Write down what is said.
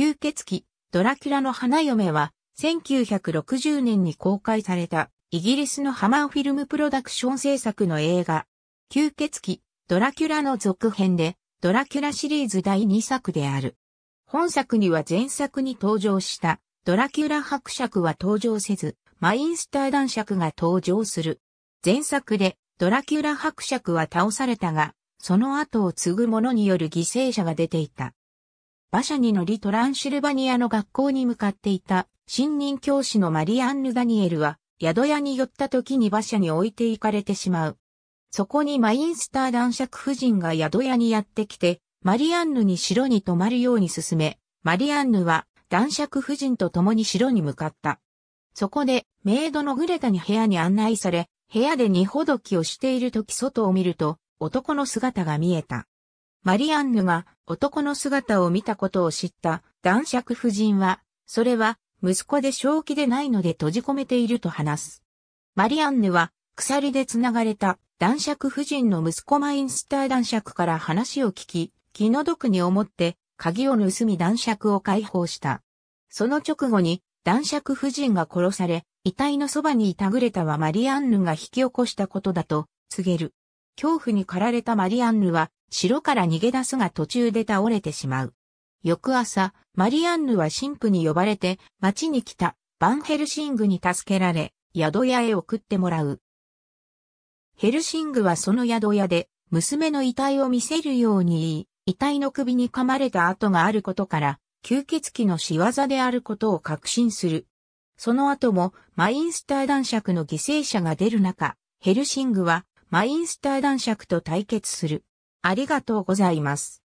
吸血鬼、ドラキュラの花嫁は、1960年に公開された、イギリスのハマーフィルムプロダクション制作の映画、吸血鬼、ドラキュラの続編で、ドラキュラシリーズ第2作である。本作には前作に登場した、ドラキュラ伯爵は登場せず、マインスター男爵が登場する。前作で、ドラキュラ伯爵は倒されたが、その後を継ぐ者による犠牲者が出ていた。馬車に乗りトランシルバニアの学校に向かっていた、新任教師のマリアンヌ・ダニエルは、宿屋に寄った時に馬車に置いて行かれてしまう。そこにマインスター男爵夫人が宿屋にやってきて、マリアンヌに城に泊まるように進め、マリアンヌは男爵夫人と共に城に向かった。そこで、メイドのグレタに部屋に案内され、部屋で荷ほどきをしている時外を見ると、男の姿が見えた。マリアンヌが男の姿を見たことを知った男爵夫人は、それは息子で正気でないので閉じ込めていると話す。マリアンヌは鎖で繋がれた男爵夫人の息子マインスター男爵から話を聞き、気の毒に思って鍵を盗み男爵を解放した。その直後に男爵夫人が殺され、遺体のそばにいたグレタはマリアンヌが引き起こしたことだと告げる。恐怖に駆られたマリアンヌは城から逃げ出すが途中で倒れてしまう。翌朝、マリアンヌは神父に呼ばれて、町に来た、バンヘルシングに助けられ、宿屋へ送ってもらう。ヘルシングはその宿屋で、娘の遺体を見せるように言い、遺体の首に噛まれた跡があることから、吸血鬼の仕業であることを確信する。その後も、マインスター男爵の犠牲者が出る中、ヘルシングは、マインスター男爵と対決する。ありがとうございます。